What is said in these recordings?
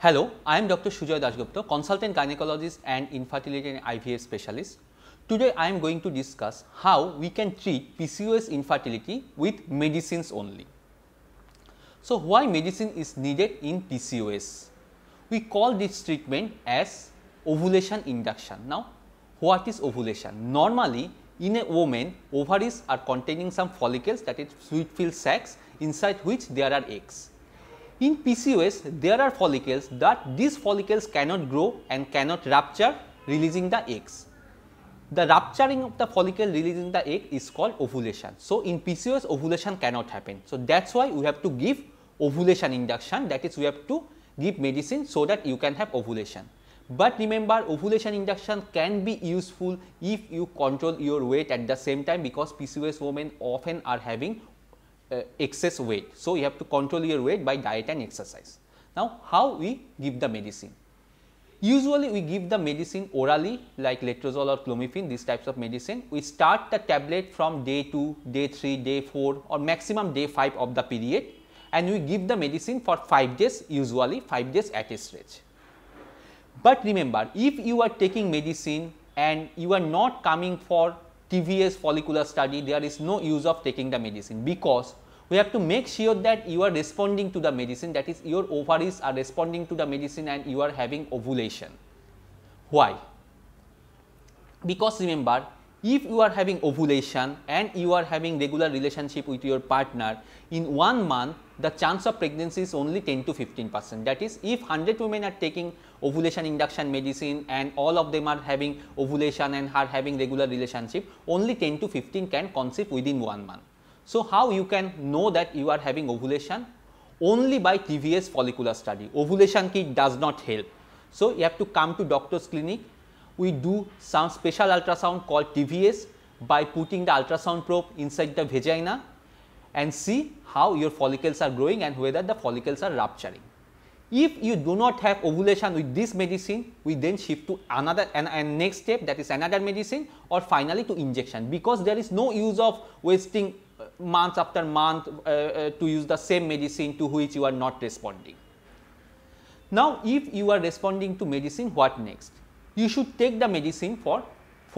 Hello, I am Dr. Sujoy Dasgupta, consultant gynecologist and infertility and IVF specialist. Today I am going to discuss how we can treat PCOS infertility with medicines only. So, why medicine is needed in PCOS? We call this treatment as ovulation induction. Now, what is ovulation? Normally, in a woman, ovaries are containing some follicles that is is filled sacs inside which there are eggs. In PCOS, there are follicles that these follicles cannot grow and cannot rupture releasing the eggs. The rupturing of the follicle releasing the egg is called ovulation. So, in PCOS ovulation cannot happen. So, that is why we have to give ovulation induction that is we have to give medicine so that you can have ovulation. But remember ovulation induction can be useful if you control your weight at the same time because PCOS women often are having uh, excess weight. So, you have to control your weight by diet and exercise. Now, how we give the medicine? Usually, we give the medicine orally like letrozole or clomiphene these types of medicine. We start the tablet from day 2, day 3, day 4 or maximum day 5 of the period and we give the medicine for 5 days usually 5 days at a stretch. But remember if you are taking medicine and you are not coming for TVS follicular study, there is no use of taking the medicine because we have to make sure that you are responding to the medicine that is your ovaries are responding to the medicine and you are having ovulation. Why? Because remember if you are having ovulation and you are having regular relationship with your partner in one month the chance of pregnancy is only 10 to 15 percent. That is, if 100 women are taking ovulation induction medicine and all of them are having ovulation and are having regular relationship, only 10 to 15 can conceive within one month. So, how you can know that you are having ovulation? Only by TVS follicular study. Ovulation kit does not help. So, you have to come to doctor's clinic. We do some special ultrasound called TVS by putting the ultrasound probe inside the vagina and see how your follicles are growing and whether the follicles are rupturing. If you do not have ovulation with this medicine, we then shift to another and, and, next step that is another medicine or finally to injection because there is no use of wasting uh, months after month uh, uh, to use the same medicine to which you are not responding. Now, if you are responding to medicine, what next? You should take the medicine for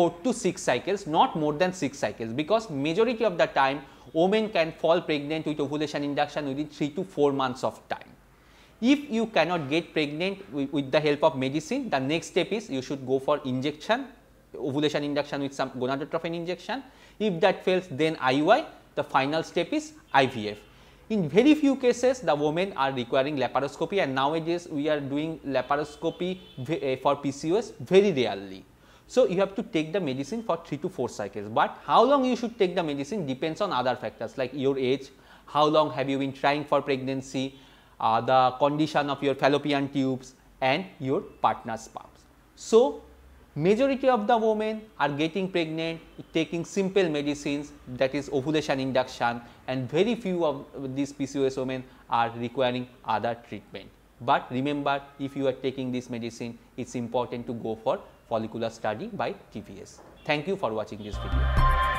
4 to 6 cycles, not more than 6 cycles because majority of the time women can fall pregnant with ovulation induction within 3 to 4 months of time. If you cannot get pregnant with, the help of medicine, the next step is you should go for injection, ovulation induction with some gonadotrophin injection. If that fails, then IUI. The final step is IVF. In very few cases, the women are requiring laparoscopy and nowadays we are doing laparoscopy eh, for PCOS very rarely. So, you have to take the medicine for 3 to 4 cycles, but how long you should take the medicine depends on other factors like your age, how long have you been trying for pregnancy, uh, the condition of your fallopian tubes and your partner's sperms. So, majority of the women are getting pregnant taking simple medicines that is ovulation induction and very few of these PCOS women are requiring other treatment. But remember if you are taking this medicine it is important to go for follicular study by TVS. Thank you for watching this video.